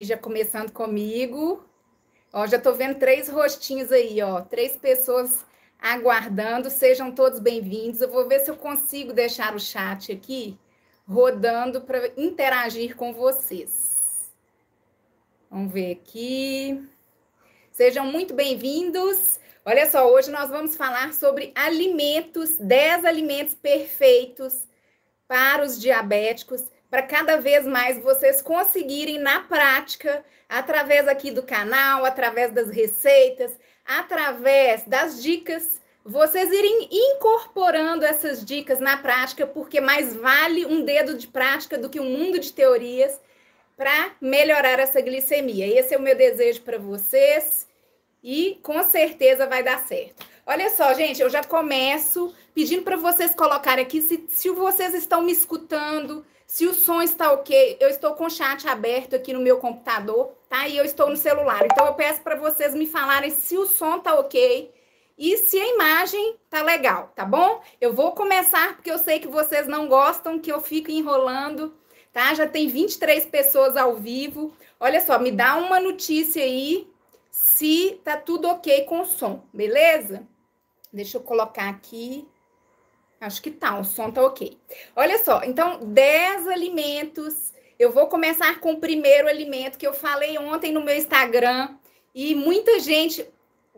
já começando comigo. Ó, já estou vendo três rostinhos aí, ó. Três pessoas aguardando. Sejam todos bem-vindos. Eu vou ver se eu consigo deixar o chat aqui rodando para interagir com vocês. Vamos ver aqui. Sejam muito bem-vindos. Olha só, hoje nós vamos falar sobre alimentos, 10 alimentos perfeitos para os diabéticos para cada vez mais vocês conseguirem na prática, através aqui do canal, através das receitas, através das dicas, vocês irem incorporando essas dicas na prática, porque mais vale um dedo de prática do que um mundo de teorias para melhorar essa glicemia. Esse é o meu desejo para vocês e com certeza vai dar certo. Olha só, gente, eu já começo pedindo para vocês colocarem aqui se, se vocês estão me escutando, se o som está ok, eu estou com o chat aberto aqui no meu computador, tá? E eu estou no celular. Então eu peço para vocês me falarem se o som está ok e se a imagem tá legal, tá bom? Eu vou começar porque eu sei que vocês não gostam que eu fico enrolando, tá? Já tem 23 pessoas ao vivo. Olha só, me dá uma notícia aí se tá tudo ok com o som, beleza? Deixa eu colocar aqui. Acho que tá, o som tá ok. Olha só, então, 10 alimentos. Eu vou começar com o primeiro alimento que eu falei ontem no meu Instagram. E muita gente.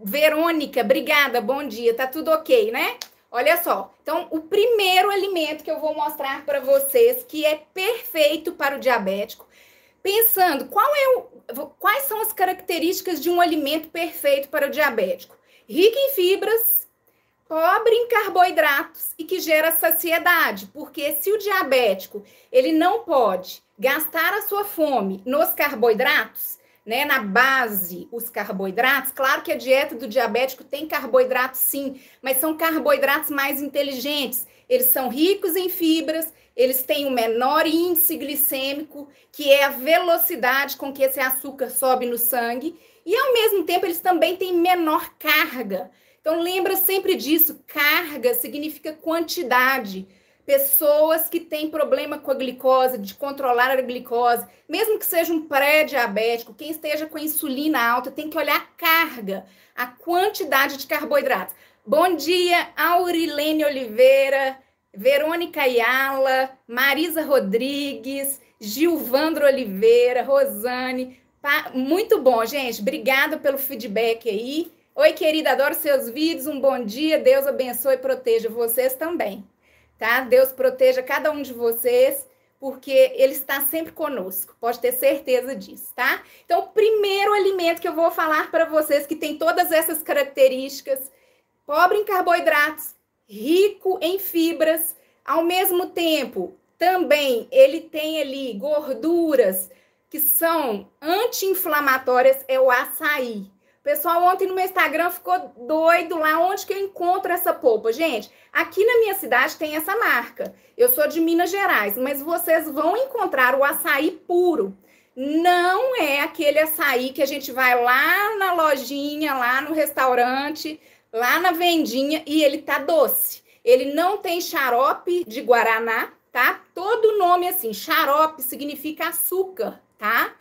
Verônica, obrigada, bom dia. Tá tudo ok, né? Olha só. Então, o primeiro alimento que eu vou mostrar para vocês que é perfeito para o diabético, pensando qual é o, quais são as características de um alimento perfeito para o diabético. Rico em fibras, pobre em carboidratos e que gera saciedade, porque se o diabético ele não pode gastar a sua fome nos carboidratos, né, na base os carboidratos. Claro que a dieta do diabético tem carboidratos sim, mas são carboidratos mais inteligentes. Eles são ricos em fibras, eles têm um menor índice glicêmico, que é a velocidade com que esse açúcar sobe no sangue, e ao mesmo tempo eles também têm menor carga então, lembra sempre disso: carga significa quantidade. Pessoas que têm problema com a glicose, de controlar a glicose, mesmo que seja um pré-diabético, quem esteja com insulina alta, tem que olhar a carga, a quantidade de carboidratos. Bom dia, Aurilene Oliveira, Verônica Ayala, Marisa Rodrigues, Gilvandro Oliveira, Rosane. Muito bom, gente. Obrigada pelo feedback aí. Oi, querida, adoro seus vídeos. Um bom dia. Deus abençoe e proteja vocês também, tá? Deus proteja cada um de vocês, porque Ele está sempre conosco. Pode ter certeza disso, tá? Então, o primeiro alimento que eu vou falar para vocês que tem todas essas características, pobre em carboidratos, rico em fibras, ao mesmo tempo, também ele tem ali gorduras que são anti-inflamatórias, é o açaí pessoal ontem no meu Instagram ficou doido lá. Onde que eu encontro essa polpa? Gente, aqui na minha cidade tem essa marca. Eu sou de Minas Gerais, mas vocês vão encontrar o açaí puro. Não é aquele açaí que a gente vai lá na lojinha, lá no restaurante, lá na vendinha e ele tá doce. Ele não tem xarope de guaraná, tá? Todo nome é assim, xarope significa açúcar, tá?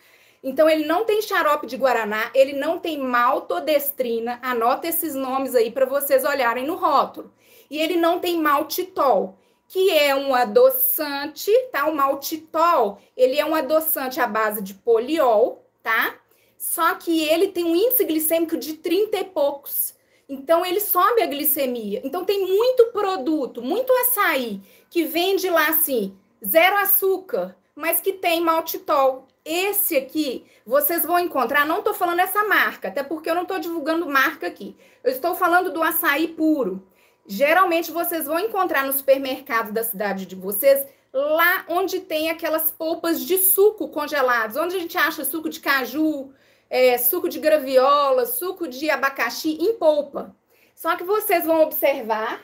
Então, ele não tem xarope de guaraná, ele não tem maltodestrina. Anota esses nomes aí para vocês olharem no rótulo. E ele não tem maltitol, que é um adoçante, tá? O maltitol, ele é um adoçante à base de poliol, tá? Só que ele tem um índice glicêmico de 30 e poucos. Então, ele sobe a glicemia. Então, tem muito produto, muito açaí, que vende lá assim, zero açúcar, mas que tem maltitol esse aqui vocês vão encontrar, não estou falando essa marca, até porque eu não estou divulgando marca aqui. Eu estou falando do açaí puro. Geralmente vocês vão encontrar no supermercado da cidade de vocês, lá onde tem aquelas polpas de suco congelados, onde a gente acha suco de caju, é, suco de graviola, suco de abacaxi em polpa. Só que vocês vão observar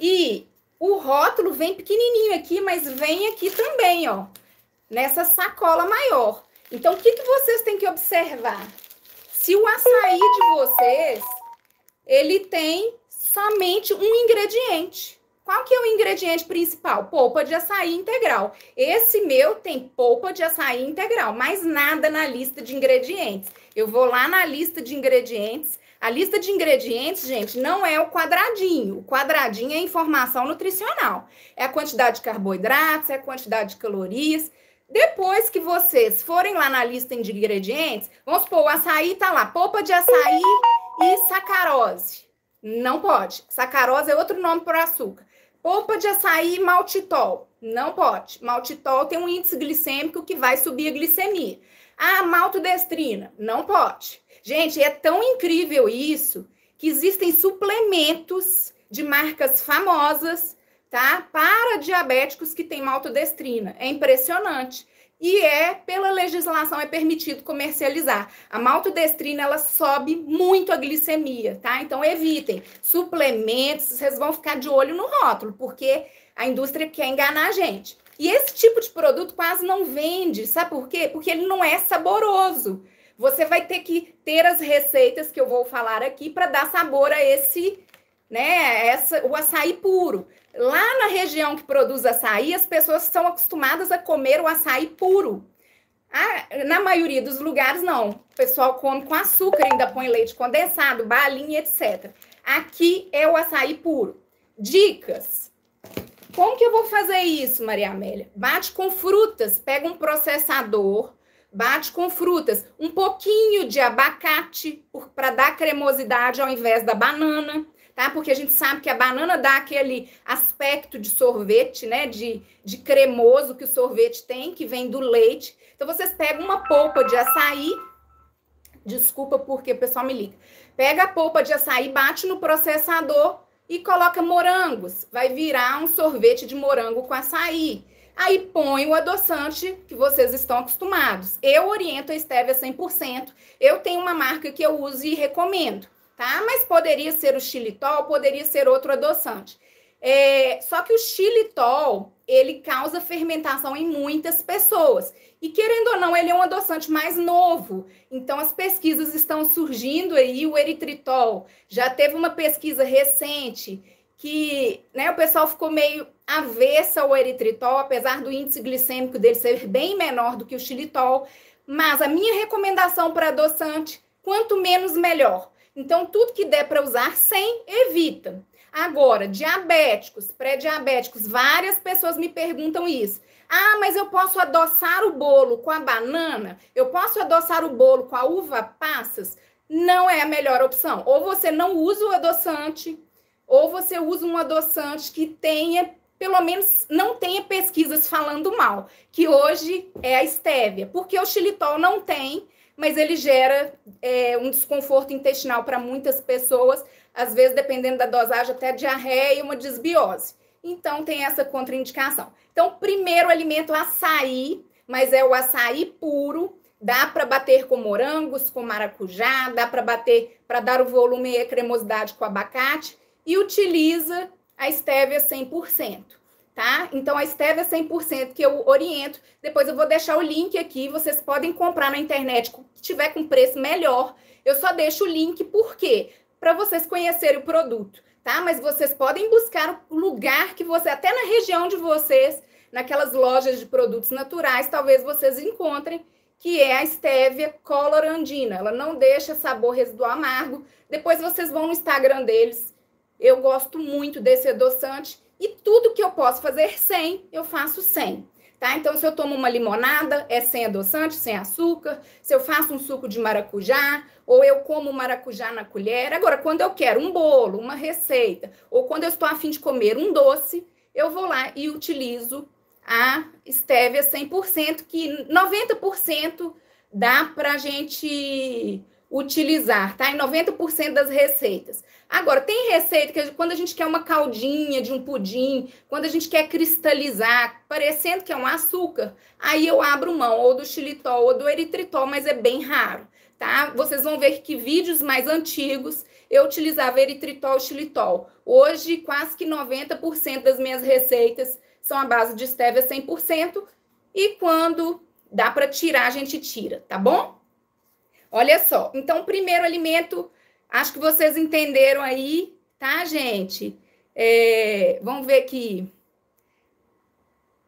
e o rótulo vem pequenininho aqui, mas vem aqui também, ó nessa sacola maior. Então, o que, que vocês têm que observar? Se o açaí de vocês, ele tem somente um ingrediente. Qual que é o ingrediente principal? Polpa de açaí integral. Esse meu tem polpa de açaí integral, mais nada na lista de ingredientes. Eu vou lá na lista de ingredientes. A lista de ingredientes, gente, não é o quadradinho. O quadradinho é informação nutricional. É a quantidade de carboidratos, é a quantidade de calorias. Depois que vocês forem lá na lista de ingredientes, vamos supor, o açaí tá lá, polpa de açaí e sacarose. Não pode. Sacarose é outro nome para açúcar. Polpa de açaí e maltitol. Não pode. Maltitol tem um índice glicêmico que vai subir a glicemia. Ah, maltodestrina. Não pode. Gente, é tão incrível isso que existem suplementos de marcas famosas tá? Para diabéticos que têm maltodestrina. É impressionante. E é, pela legislação, é permitido comercializar. A maltodestrina, ela sobe muito a glicemia, tá? Então, evitem. Suplementos, vocês vão ficar de olho no rótulo, porque a indústria quer enganar a gente. E esse tipo de produto quase não vende, sabe por quê? Porque ele não é saboroso. Você vai ter que ter as receitas que eu vou falar aqui para dar sabor a esse né? Essa, o açaí puro. Lá na região que produz açaí, as pessoas estão acostumadas a comer o açaí puro. Ah, na maioria dos lugares, não. O pessoal come com açúcar, ainda põe leite condensado, balinha, etc. Aqui é o açaí puro. Dicas. Como que eu vou fazer isso, Maria Amélia? Bate com frutas, pega um processador, bate com frutas, um pouquinho de abacate para dar cremosidade ao invés da banana tá? Porque a gente sabe que a banana dá aquele aspecto de sorvete, né? De, de cremoso que o sorvete tem, que vem do leite. Então, vocês pegam uma polpa de açaí, desculpa porque o pessoal me liga. Pega a polpa de açaí, bate no processador e coloca morangos. Vai virar um sorvete de morango com açaí. Aí põe o adoçante que vocês estão acostumados. Eu oriento a stevia 100%. Eu tenho uma marca que eu uso e recomendo tá? Mas poderia ser o xilitol, poderia ser outro adoçante. É, só que o xilitol, ele causa fermentação em muitas pessoas. E querendo ou não, ele é um adoçante mais novo. Então, as pesquisas estão surgindo aí, o eritritol. Já teve uma pesquisa recente que né, o pessoal ficou meio avessa ao eritritol, apesar do índice glicêmico dele ser bem menor do que o xilitol. Mas a minha recomendação para adoçante, quanto menos melhor. Então, tudo que der para usar sem, evita. Agora, diabéticos, pré-diabéticos, várias pessoas me perguntam isso. Ah, mas eu posso adoçar o bolo com a banana? Eu posso adoçar o bolo com a uva passas? Não é a melhor opção. Ou você não usa o adoçante, ou você usa um adoçante que tenha, pelo menos, não tenha pesquisas falando mal, que hoje é a estévia, porque o xilitol não tem mas ele gera é, um desconforto intestinal para muitas pessoas, às vezes, dependendo da dosagem, até diarreia e uma desbiose. Então, tem essa contraindicação. Então, primeiro alimento, é açaí, mas é o açaí puro. Dá para bater com morangos, com maracujá, dá para bater para dar o volume e a cremosidade com abacate e utiliza a estévia 100% tá? Então a stevia 100% é que eu oriento, depois eu vou deixar o link aqui, vocês podem comprar na internet, que tiver com preço melhor. Eu só deixo o link por quê? Para vocês conhecerem o produto, tá? Mas vocês podem buscar o lugar que você até na região de vocês, naquelas lojas de produtos naturais, talvez vocês encontrem que é a stevia colorandina. Ela não deixa sabor residual amargo. Depois vocês vão no Instagram deles. Eu gosto muito desse adoçante e tudo que eu posso fazer sem, eu faço sem. Tá? Então, se eu tomo uma limonada, é sem adoçante, sem açúcar. Se eu faço um suco de maracujá, ou eu como maracujá na colher. Agora, quando eu quero um bolo, uma receita, ou quando eu estou afim de comer um doce, eu vou lá e utilizo a stevia 100%, que 90% dá para a gente utilizar, tá? Em 90% das receitas. Agora, tem receita que quando a gente quer uma caldinha de um pudim, quando a gente quer cristalizar, parecendo que é um açúcar, aí eu abro mão ou do xilitol ou do eritritol, mas é bem raro, tá? Vocês vão ver que vídeos mais antigos eu utilizava eritritol e xilitol. Hoje, quase que 90% das minhas receitas são a base de stevia 100% e quando dá para tirar, a gente tira, tá bom? Olha só, então, primeiro alimento, acho que vocês entenderam aí, tá, gente? É, vamos ver aqui.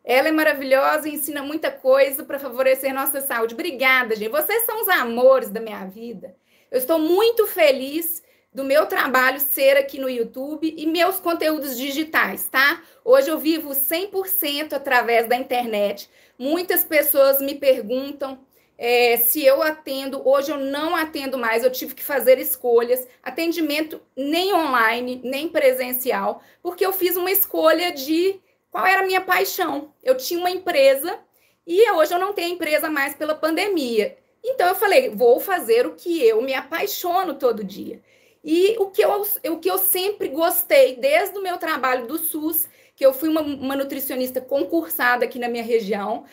Ela é maravilhosa e ensina muita coisa para favorecer nossa saúde. Obrigada, gente. Vocês são os amores da minha vida. Eu estou muito feliz do meu trabalho ser aqui no YouTube e meus conteúdos digitais, tá? Hoje eu vivo 100% através da internet. Muitas pessoas me perguntam é, se eu atendo, hoje eu não atendo mais, eu tive que fazer escolhas, atendimento nem online, nem presencial, porque eu fiz uma escolha de qual era a minha paixão. Eu tinha uma empresa e hoje eu não tenho empresa mais pela pandemia. Então eu falei, vou fazer o que eu me apaixono todo dia. E o que eu, o que eu sempre gostei, desde o meu trabalho do SUS, que eu fui uma, uma nutricionista concursada aqui na minha região,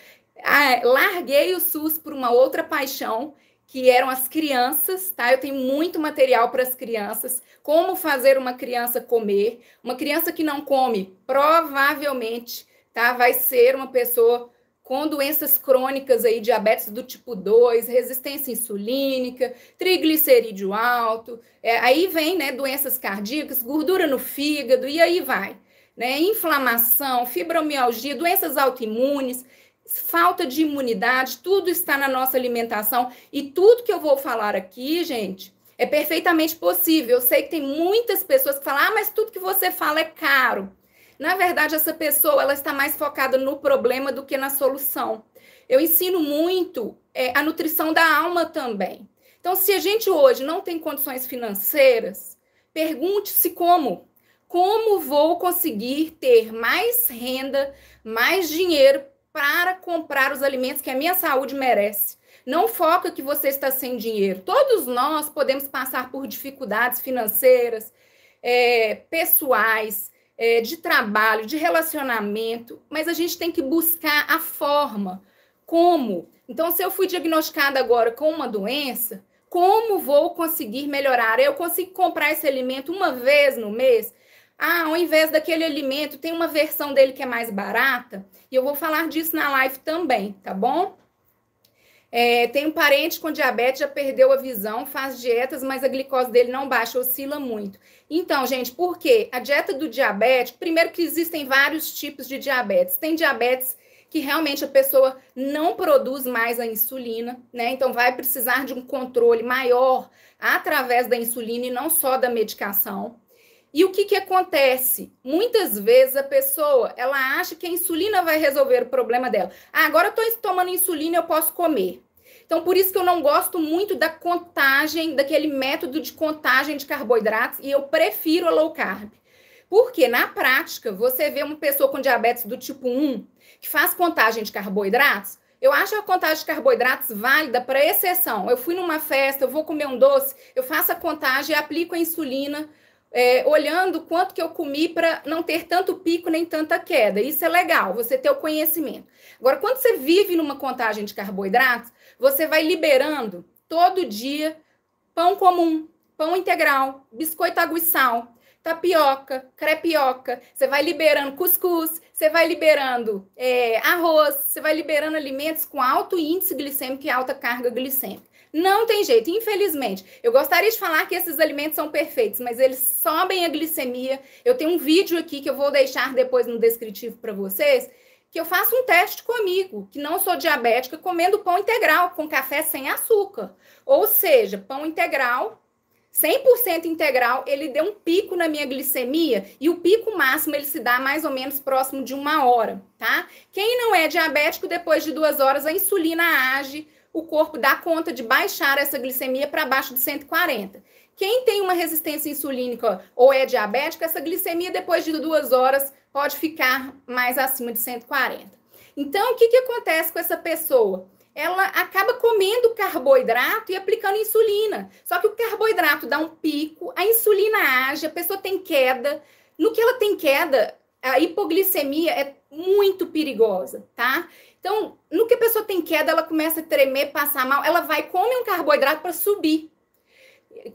ah, é, larguei o SUS por uma outra paixão, que eram as crianças, tá? Eu tenho muito material para as crianças, como fazer uma criança comer. Uma criança que não come, provavelmente, tá? Vai ser uma pessoa com doenças crônicas aí, diabetes do tipo 2, resistência insulínica, triglicerídeo alto, é, aí vem, né, doenças cardíacas, gordura no fígado e aí vai, né, inflamação, fibromialgia, doenças autoimunes, falta de imunidade, tudo está na nossa alimentação e tudo que eu vou falar aqui, gente, é perfeitamente possível. Eu sei que tem muitas pessoas que falam: "Ah, mas tudo que você fala é caro". Na verdade, essa pessoa ela está mais focada no problema do que na solução. Eu ensino muito é, a nutrição da alma também. Então, se a gente hoje não tem condições financeiras, pergunte-se como. Como vou conseguir ter mais renda, mais dinheiro para comprar os alimentos que a minha saúde merece. Não foca que você está sem dinheiro. Todos nós podemos passar por dificuldades financeiras, é, pessoais, é, de trabalho, de relacionamento, mas a gente tem que buscar a forma. Como? Então, se eu fui diagnosticada agora com uma doença, como vou conseguir melhorar? Eu consigo comprar esse alimento uma vez no mês? Ah, ao invés daquele alimento, tem uma versão dele que é mais barata. E eu vou falar disso na live também, tá bom? É, tem um parente com diabetes, já perdeu a visão, faz dietas, mas a glicose dele não baixa, oscila muito. Então, gente, por quê? A dieta do diabético, primeiro que existem vários tipos de diabetes. Tem diabetes que realmente a pessoa não produz mais a insulina, né? Então vai precisar de um controle maior através da insulina e não só da medicação. E o que, que acontece? Muitas vezes a pessoa ela acha que a insulina vai resolver o problema dela. Ah, agora eu estou tomando insulina, eu posso comer. Então, por isso que eu não gosto muito da contagem, daquele método de contagem de carboidratos, e eu prefiro a low carb. Porque na prática, você vê uma pessoa com diabetes do tipo 1 que faz contagem de carboidratos, eu acho a contagem de carboidratos válida para exceção. Eu fui numa festa, eu vou comer um doce, eu faço a contagem e aplico a insulina é, olhando quanto que eu comi para não ter tanto pico nem tanta queda. Isso é legal, você ter o conhecimento. Agora, quando você vive numa contagem de carboidratos, você vai liberando todo dia pão comum, pão integral, biscoito aguissal, tapioca, crepioca, você vai liberando cuscuz, você vai liberando é, arroz, você vai liberando alimentos com alto índice glicêmico e alta carga glicêmica. Não tem jeito, infelizmente. Eu gostaria de falar que esses alimentos são perfeitos, mas eles sobem a glicemia. Eu tenho um vídeo aqui que eu vou deixar depois no descritivo para vocês, que eu faço um teste comigo, que não sou diabética, comendo pão integral com café sem açúcar. Ou seja, pão integral 100% integral, ele deu um pico na minha glicemia e o pico máximo ele se dá mais ou menos próximo de uma hora, tá? Quem não é diabético, depois de duas horas a insulina age o corpo dá conta de baixar essa glicemia para baixo de 140. Quem tem uma resistência insulínica ou é diabético, essa glicemia depois de duas horas pode ficar mais acima de 140. Então, o que, que acontece com essa pessoa? Ela acaba comendo carboidrato e aplicando insulina. Só que o carboidrato dá um pico, a insulina age, a pessoa tem queda. No que ela tem queda, a hipoglicemia é muito perigosa, tá? Então, no que a pessoa tem queda, ela começa a tremer, passar mal, ela vai comer um carboidrato para subir.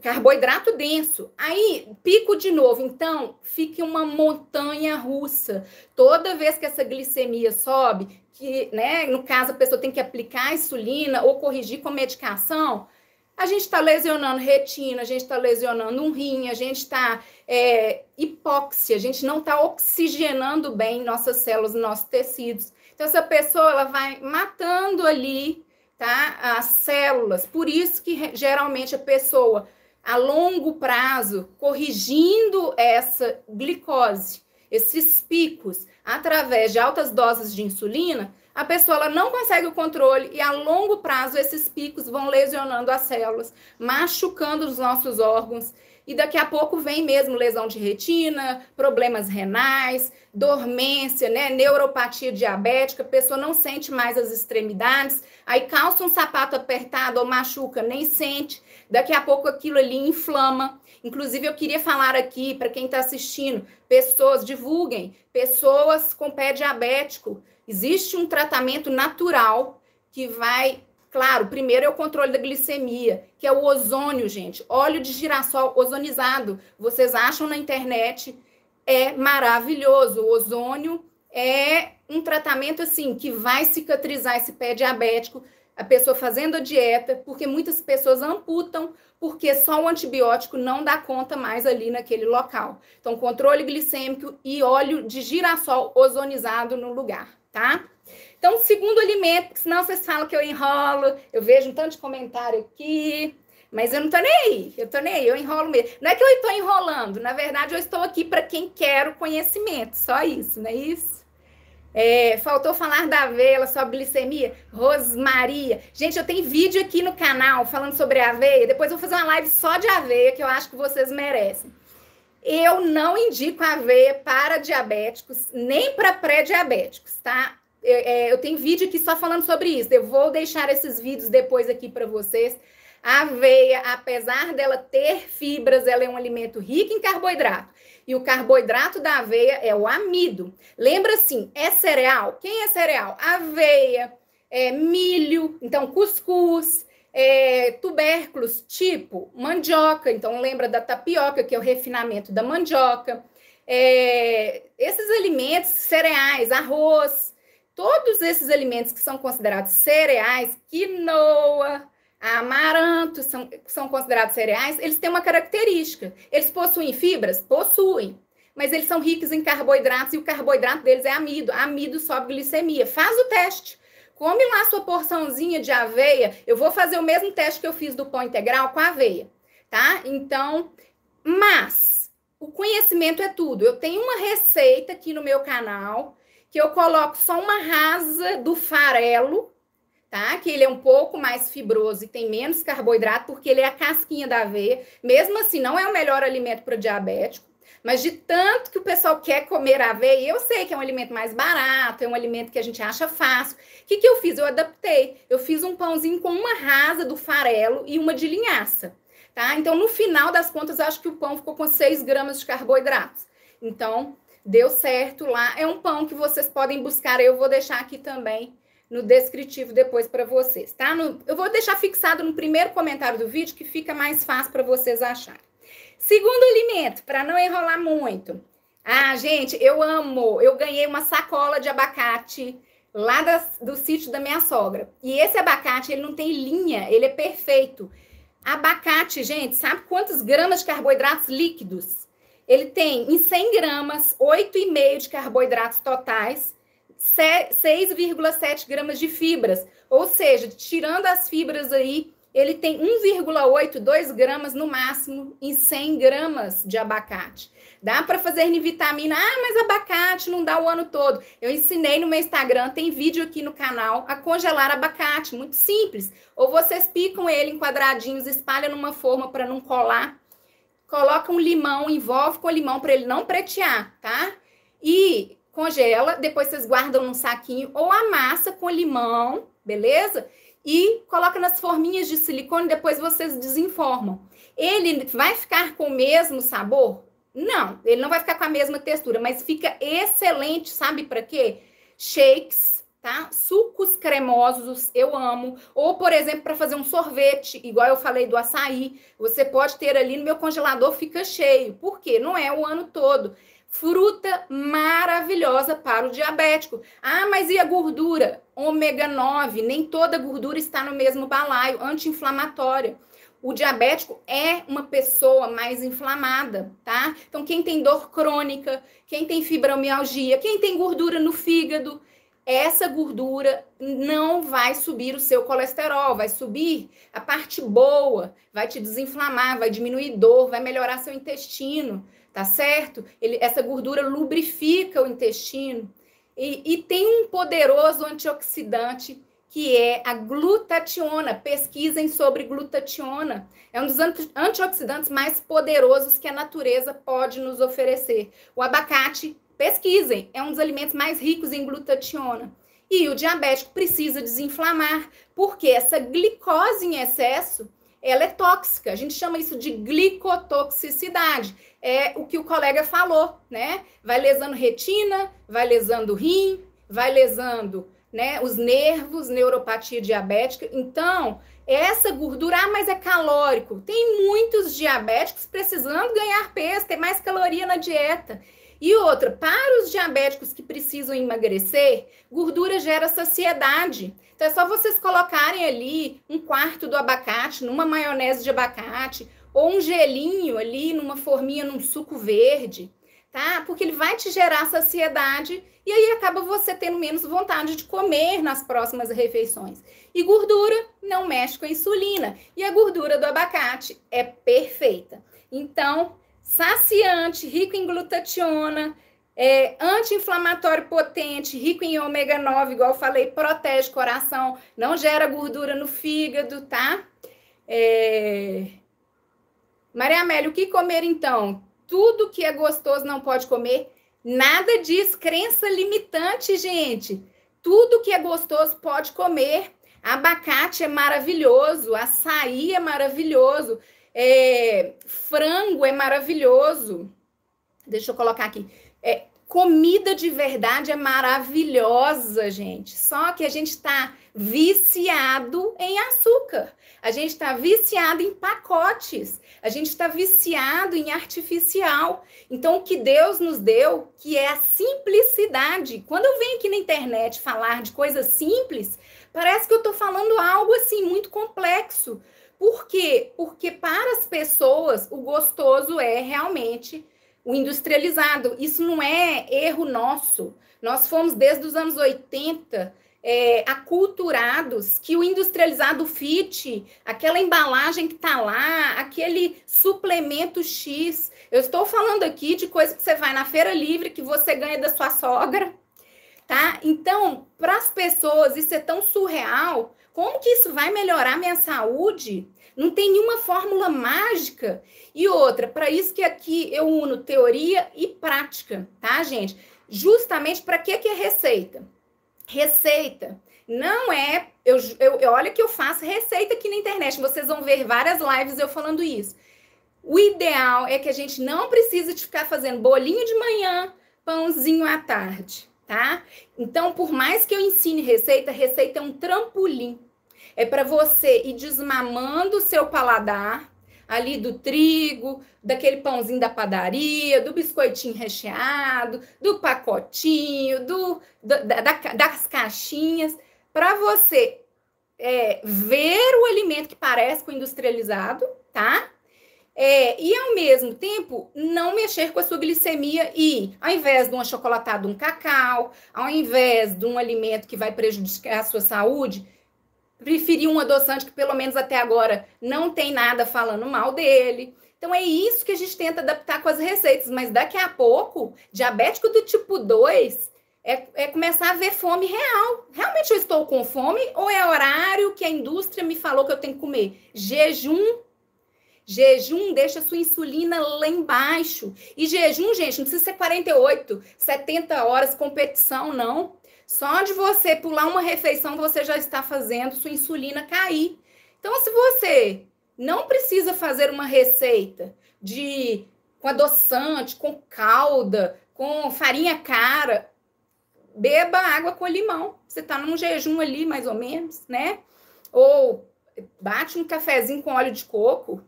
Carboidrato denso. Aí, pico de novo. Então, fica uma montanha russa. Toda vez que essa glicemia sobe, que, né, no caso, a pessoa tem que aplicar insulina ou corrigir com medicação, a gente está lesionando retina, a gente está lesionando um rim, a gente está é, hipóxia, a gente não está oxigenando bem nossas células, nossos tecidos. Então, essa pessoa ela vai matando ali tá, as células. Por isso que geralmente a pessoa, a longo prazo, corrigindo essa glicose, esses picos, através de altas doses de insulina, a pessoa ela não consegue o controle e a longo prazo esses picos vão lesionando as células, machucando os nossos órgãos. E daqui a pouco vem mesmo lesão de retina, problemas renais, dormência, né? Neuropatia diabética, a pessoa não sente mais as extremidades, aí calça um sapato apertado ou machuca, nem sente. Daqui a pouco aquilo ali inflama. Inclusive, eu queria falar aqui para quem está assistindo: pessoas, divulguem, pessoas com pé diabético Existe um tratamento natural que vai Claro, primeiro é o controle da glicemia, que é o ozônio, gente. Óleo de girassol ozonizado. Vocês acham na internet, é maravilhoso. O ozônio é um tratamento assim que vai cicatrizar esse pé diabético, a pessoa fazendo a dieta, porque muitas pessoas amputam porque só o antibiótico não dá conta mais ali naquele local. Então, controle glicêmico e óleo de girassol ozonizado no lugar tá? Então, segundo alimento, porque senão vocês falam que eu enrolo, eu vejo um tanto de comentário aqui, mas eu não tô nem aí, eu tô nem aí, eu enrolo mesmo. Não é que eu estou enrolando, na verdade, eu estou aqui para quem quer o conhecimento, só isso, não é isso? É, faltou falar da aveia, sobre glicemia, rosmaria. Gente, eu tenho vídeo aqui no canal falando sobre aveia, depois eu vou fazer uma live só de aveia, que eu acho que vocês merecem. Eu não indico aveia para diabéticos, nem para pré-diabéticos, tá? Eu, é, é, eu tenho vídeo aqui só falando sobre isso. Eu vou deixar esses vídeos depois aqui para vocês. A aveia, apesar dela ter fibras, ela é um alimento rico em carboidrato. E o carboidrato da aveia é o amido. Lembra assim, é cereal? Quem é cereal? Aveia, é milho, então cuscuz, é, tubérculos tipo mandioca, então lembra da tapioca, que é o refinamento da mandioca. É, esses alimentos, cereais, arroz, todos esses alimentos que são considerados cereais, quinoa, amaranto, são, são considerados cereais, eles têm uma característica. Eles possuem fibras? Possuem. Mas eles são ricos em carboidratos e o carboidrato deles é amido. Amido sobe glicemia. Faz o teste. Come lá a sua porçãozinha de aveia. Eu vou fazer o mesmo teste que eu fiz do pão integral com a aveia, tá? Então, mas o conhecimento é tudo. Eu tenho uma receita aqui no meu canal que eu coloco só uma rasa do farelo, tá? Que ele é um pouco mais fibroso e tem menos carboidrato porque ele é a casquinha da aveia. Mesmo assim, não é o melhor alimento para diabético mas de tanto que o pessoal quer comer aveia, eu sei que é um alimento mais barato, é um alimento que a gente acha fácil. O que, que eu fiz? Eu adaptei. Eu fiz um pãozinho com uma rasa do farelo e uma de linhaça. Tá? Então, no final das contas, acho que o pão ficou com 6 gramas de carboidratos. Então, deu certo lá. É um pão que vocês podem buscar, eu vou deixar aqui também no descritivo depois para vocês, tá? No, eu vou deixar fixado no primeiro comentário do vídeo que fica mais fácil para vocês acharem. Segundo alimento, para não enrolar muito. Ah, gente, eu amo. Eu ganhei uma sacola de abacate lá das, do sítio da minha sogra. E esse abacate, ele não tem linha, ele é perfeito. Abacate, gente, sabe quantos gramas de carboidratos líquidos? Ele tem em 100 gramas, 8,5 de carboidratos totais, 6,7 gramas de fibras. Ou seja, tirando as fibras aí ele tem 1,82 gramas no máximo em 100 gramas de abacate. Dá para fazer vitamina? Ah, mas abacate não dá o ano todo. Eu ensinei no meu Instagram, tem vídeo aqui no canal, a congelar abacate, muito simples. Ou vocês picam ele em quadradinhos, espalham numa forma para não colar, coloca um limão, envolve com limão para ele não pretear, tá? E congela, depois vocês guardam num saquinho ou amassa com limão, beleza? e coloca nas forminhas de silicone, depois vocês desenformam. Ele vai ficar com o mesmo sabor? Não, ele não vai ficar com a mesma textura, mas fica excelente, sabe para quê? Shakes, tá? Sucos cremosos, eu amo. Ou, por exemplo, para fazer um sorvete, igual eu falei do açaí, você pode ter ali no meu congelador, fica cheio. Por quê? Não é o ano todo. Fruta maravilhosa para o diabético. Ah, mas e a gordura? ômega 9, nem toda gordura está no mesmo balaio, anti-inflamatória. O diabético é uma pessoa mais inflamada, tá? Então, quem tem dor crônica, quem tem fibromialgia, quem tem gordura no fígado, essa gordura não vai subir o seu colesterol, vai subir a parte boa, vai te desinflamar, vai diminuir dor, vai melhorar seu intestino, tá certo? Ele, essa gordura lubrifica o intestino. E, e tem um poderoso antioxidante que é a glutationa. Pesquisem sobre glutationa. É um dos antioxidantes mais poderosos que a natureza pode nos oferecer. O abacate, pesquisem, é um dos alimentos mais ricos em glutationa. E o diabético precisa desinflamar, porque essa glicose em excesso ela é tóxica. A gente chama isso de glicotoxicidade. É o que o colega falou, né? Vai lesando retina, vai lesando rim, vai lesando né, os nervos, neuropatia diabética. Então, é essa gordura, ah, mas é calórico. Tem muitos diabéticos precisando ganhar peso, ter mais caloria na dieta. E outra, para os diabéticos que precisam emagrecer, gordura gera saciedade. Então é só vocês colocarem ali um quarto do abacate numa maionese de abacate ou um gelinho ali numa forminha num suco verde, tá? Porque ele vai te gerar saciedade e aí acaba você tendo menos vontade de comer nas próximas refeições. E gordura não mexe com a insulina e a gordura do abacate é perfeita. Então, saciante, rico em glutationa, é, anti-inflamatório potente, rico em ômega 9, igual eu falei, protege o coração, não gera gordura no fígado, tá? É... Maria Amélia, o que comer então? Tudo que é gostoso não pode comer? Nada diz crença limitante, gente. Tudo que é gostoso pode comer. Abacate é maravilhoso, açaí é maravilhoso. É, frango é maravilhoso. Deixa eu colocar aqui. É, comida de verdade é maravilhosa, gente. Só que a gente está viciado em açúcar. A gente está viciado em pacotes. A gente está viciado em artificial. Então, o que Deus nos deu, que é a simplicidade. Quando eu venho aqui na internet falar de coisas simples, parece que eu estou falando algo assim muito complexo. Por quê? Porque para as pessoas o gostoso é realmente o industrializado. Isso não é erro nosso. Nós fomos desde os anos 80 é, aculturados que o industrializado fit, aquela embalagem que está lá, aquele suplemento X. Eu estou falando aqui de coisa que você vai na feira livre que você ganha da sua sogra, tá? Então, para as pessoas isso é tão surreal como que isso vai melhorar minha saúde? Não tem nenhuma fórmula mágica. E outra, para isso que aqui eu uno teoria e prática, tá, gente? Justamente para que que é receita? Receita não é. Eu, eu, olha que eu faço receita aqui na internet. Vocês vão ver várias lives eu falando isso. O ideal é que a gente não precisa de ficar fazendo bolinho de manhã, pãozinho à tarde, tá? Então, por mais que eu ensine receita, receita é um trampolim. É para você ir desmamando o seu paladar ali do trigo, daquele pãozinho da padaria, do biscoitinho recheado, do pacotinho, do, da, da, das caixinhas, para você é, ver o alimento que parece com industrializado, tá? É, e ao mesmo tempo não mexer com a sua glicemia e, ao invés de um achocolatado, um cacau, ao invés de um alimento que vai prejudicar a sua saúde, preferir um adoçante que, pelo menos até agora, não tem nada falando mal dele. Então, é isso que a gente tenta adaptar com as receitas. Mas daqui a pouco, diabético do tipo 2 é, é começar a ver fome real. Realmente eu estou com fome ou é horário que a indústria me falou que eu tenho que comer? Jejum Jejum deixa sua insulina lá embaixo. E jejum, gente, não precisa ser 48, 70 horas competição, não. Só de você pular uma refeição, você já está fazendo sua insulina cair. Então, se você não precisa fazer uma receita de com adoçante, com calda, com farinha cara, beba água com limão. Você está num jejum ali, mais ou menos, né? Ou bate um cafezinho com óleo de coco,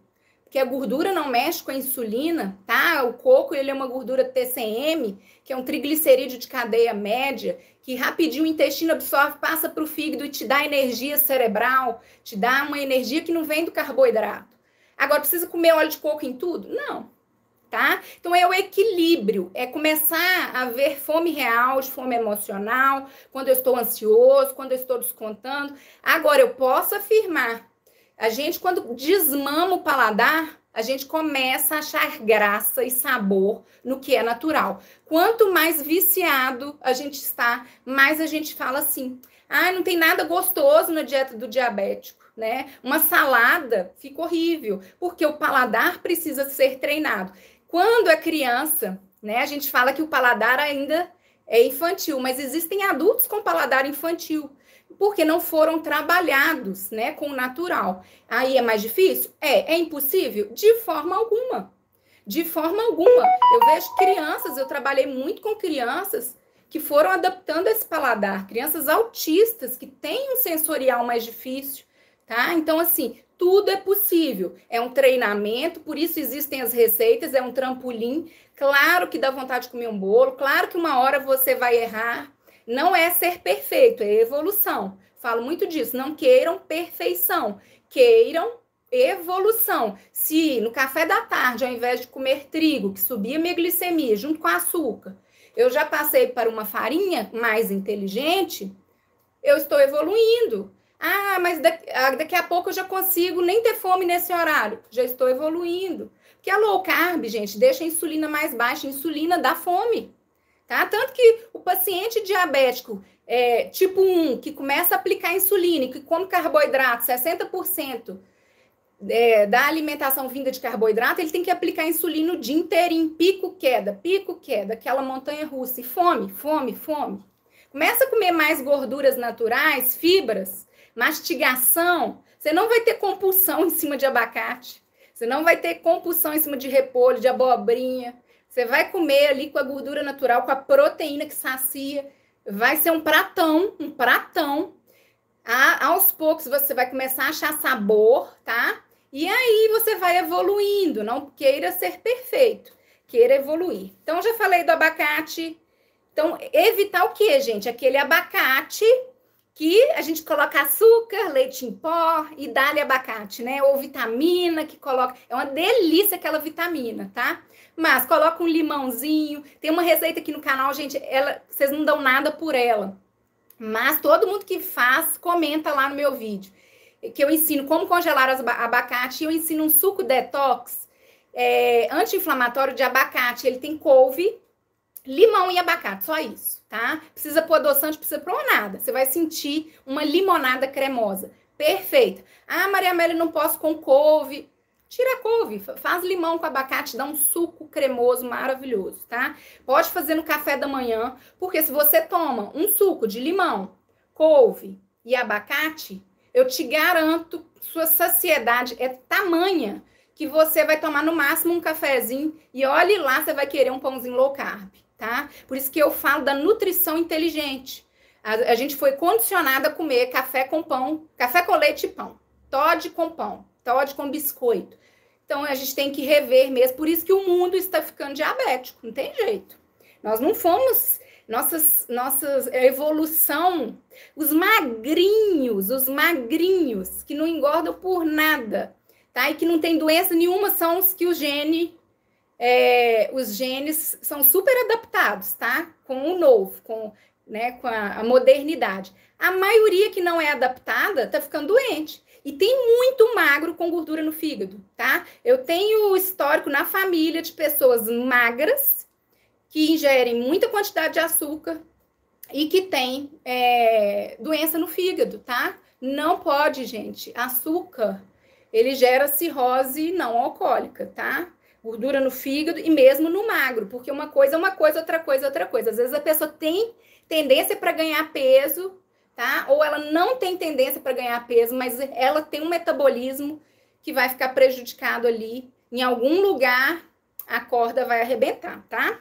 que a gordura não mexe com a insulina, tá? O coco ele é uma gordura TCM, que é um triglicerídeo de cadeia média, que rapidinho o intestino absorve, passa para o fígado e te dá energia cerebral, te dá uma energia que não vem do carboidrato. Agora, precisa comer óleo de coco em tudo? Não, tá? Então é o equilíbrio, é começar a ver fome real, de fome emocional, quando eu estou ansioso, quando eu estou descontando. Agora, eu posso afirmar a gente, quando desmama o paladar, a gente começa a achar graça e sabor no que é natural. Quanto mais viciado a gente está, mais a gente fala assim: ah, não tem nada gostoso na dieta do diabético. Né? Uma salada fica horrível, porque o paladar precisa ser treinado. Quando é criança, né, a gente fala que o paladar ainda é infantil, mas existem adultos com paladar infantil porque não foram trabalhados, né, com o natural. Aí é mais difícil? É, é impossível de forma alguma. De forma alguma. Eu vejo crianças, eu trabalhei muito com crianças que foram adaptando esse paladar, crianças autistas que têm um sensorial mais difícil, tá? Então assim, tudo é possível. É um treinamento, por isso existem as receitas, é um trampolim. Claro que dá vontade de comer um bolo, claro que uma hora você vai errar, não é ser perfeito, é evolução. Falo muito disso. Não queiram perfeição, queiram evolução. Se no café da tarde, ao invés de comer trigo, que subia minha glicemia junto com açúcar, eu já passei para uma farinha mais inteligente, eu estou evoluindo. Ah, mas ah, daqui a pouco eu já consigo nem ter fome nesse horário. Já estou evoluindo. Porque a low carb, gente, deixa a insulina mais baixa. A insulina dá fome. Tá? Tanto que o paciente diabético é, tipo 1, que começa a aplicar insulina e que come carboidrato, 60% é, da alimentação vinda de carboidrato, ele tem que aplicar insulina o dia inteiro, em pico, queda, pico, queda, aquela montanha russa, e fome, fome, fome. Começa a comer mais gorduras naturais, fibras, mastigação. Você não vai ter compulsão em cima de abacate. Você não vai ter compulsão em cima de repolho, de abobrinha, você vai comer ali com a gordura natural, com a proteína que sacia. Vai ser um pratão, um pratão. A, aos poucos você vai começar a achar sabor, tá? E aí você vai evoluindo. Não queira ser perfeito, queira evoluir. Então, já falei do abacate. Então, evitar o que, gente? Aquele abacate que a gente coloca açúcar, leite em pó e dá-lhe abacate, né? Ou vitamina que coloca. É uma delícia aquela vitamina, tá? Mas coloca um limãozinho. Tem uma receita aqui no canal, gente, ela, vocês não dão nada por ela. Mas todo mundo que faz, comenta lá no meu vídeo. Que eu ensino como congelar abacate. Eu ensino um suco detox é, anti-inflamatório de abacate. Ele tem couve, limão e abacate, só isso, tá? Precisa pôr adoçante, precisa pôr nada. Você vai sentir uma limonada cremosa. Perfeita. Ah, Maria Amélia, não posso com couve. Tira a couve, faz limão com abacate, dá um suco cremoso maravilhoso, tá? Pode fazer no café da manhã, porque se você toma um suco de limão, couve e abacate, eu te garanto, sua saciedade é tamanha que você vai tomar no máximo um cafezinho e olhe lá, você vai querer um pãozinho low carb tá? Por isso que eu falo da nutrição inteligente. A, a gente foi condicionada a comer café com pão, café com leite e pão, toddy com pão, toddy com biscoito. Então a gente tem que rever mesmo. Por isso que o mundo está ficando diabético, não tem jeito. Nós não fomos nossas nossas evolução, os magrinhos, os magrinhos que não engordam por nada, tá? E que não tem doença nenhuma são os que o gene é, os genes são super adaptados, tá? Com o novo, com, né, com a, a modernidade. A maioria que não é adaptada tá ficando doente. E tem muito magro com gordura no fígado, tá? Eu tenho histórico na família de pessoas magras que ingerem muita quantidade de açúcar e que tem é, doença no fígado, tá? Não pode, gente. Açúcar, ele gera cirrose não alcoólica, tá? gordura no fígado e mesmo no magro, porque uma coisa é uma coisa, outra coisa é outra coisa. Às vezes a pessoa tem tendência para ganhar peso, tá? Ou ela não tem tendência para ganhar peso, mas ela tem um metabolismo que vai ficar prejudicado ali. Em algum lugar a corda vai arrebentar, tá?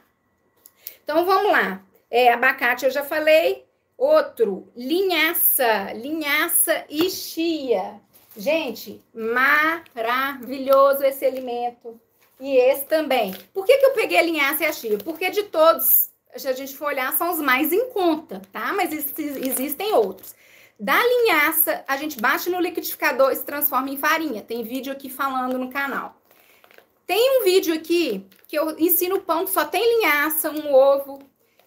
Então vamos lá. É, abacate eu já falei. Outro, linhaça, linhaça e chia. Gente, maravilhoso esse alimento e esse também. Por que, que eu peguei a linhaça e a chia? Porque de todos, se a gente for olhar, são os mais em conta, tá? Mas existem outros. Da linhaça, a gente bate no liquidificador e se transforma em farinha. Tem vídeo aqui falando no canal. Tem um vídeo aqui que eu ensino pão que só tem linhaça, um ovo.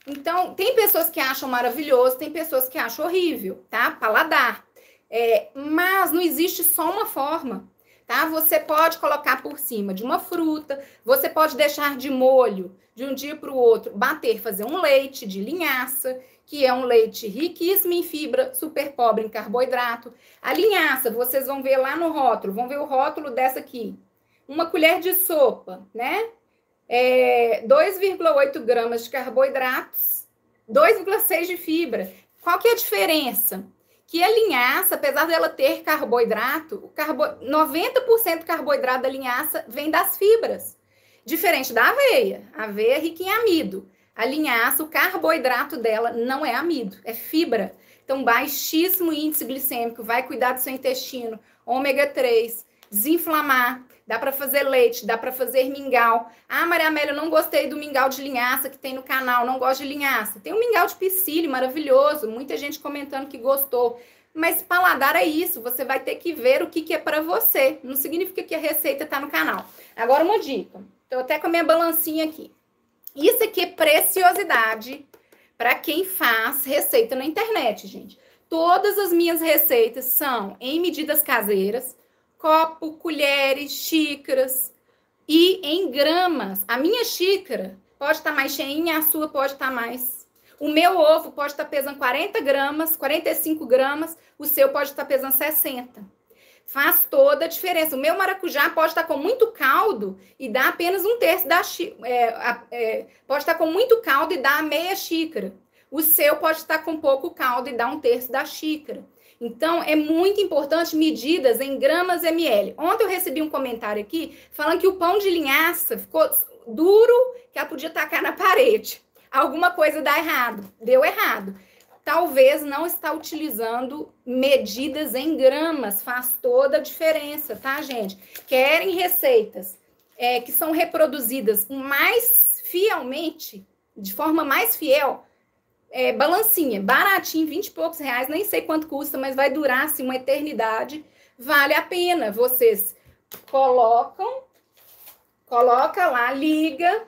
Então, tem pessoas que acham maravilhoso, tem pessoas que acham horrível, tá? Paladar. É, mas não existe só uma forma tá? Você pode colocar por cima de uma fruta, você pode deixar de molho de um dia para o outro, bater, fazer um leite de linhaça, que é um leite riquíssimo em fibra, super pobre em carboidrato. A linhaça, vocês vão ver lá no rótulo, vão ver o rótulo dessa aqui. Uma colher de sopa, né? É, 2,8 gramas de carboidratos, 2,6 de fibra. Qual que é a diferença? que a linhaça, apesar dela ter carboidrato, o carbo... 90% do carboidrato da linhaça vem das fibras. Diferente da aveia. A aveia é rica em amido. A linhaça, o carboidrato dela não é amido, é fibra. Então, baixíssimo índice glicêmico, vai cuidar do seu intestino, ômega 3, desinflamar, dá para fazer leite, dá para fazer mingau. Ah, Maria Amélia, eu não gostei do mingau de linhaça que tem no canal, não gosto de linhaça. Tem um mingau de piscine maravilhoso, muita gente comentando que gostou. Mas paladar é isso, você vai ter que ver o que, que é para você. Não significa que a receita está no canal. Agora uma dica. Estou até com a minha balancinha aqui. Isso aqui é preciosidade para quem faz receita na internet, gente. Todas as minhas receitas são em medidas caseiras copo, colheres, xícaras e em gramas. A minha xícara pode estar mais cheinha, a sua pode estar mais. O meu ovo pode estar pesando 40 gramas, 45 gramas, o seu pode estar pesando 60. Faz toda a diferença. O meu maracujá pode estar com muito caldo e dá apenas um terço da xícara. É, é, pode estar com muito caldo e dá meia xícara. O seu pode estar com pouco caldo e dá um terço da xícara. Então, é muito importante medidas em gramas ml. Ontem eu recebi um comentário aqui falando que o pão de linhaça ficou duro, que ela podia tacar na parede. Alguma coisa dá errado, deu errado. Talvez não está utilizando medidas em gramas, faz toda a diferença, tá, gente? Querem receitas é, que são reproduzidas mais fielmente, de forma mais fiel, é, balancinha, baratinho, 20 e poucos reais, nem sei quanto custa, mas vai durar assim uma eternidade. Vale a pena. Vocês colocam, coloca lá, liga,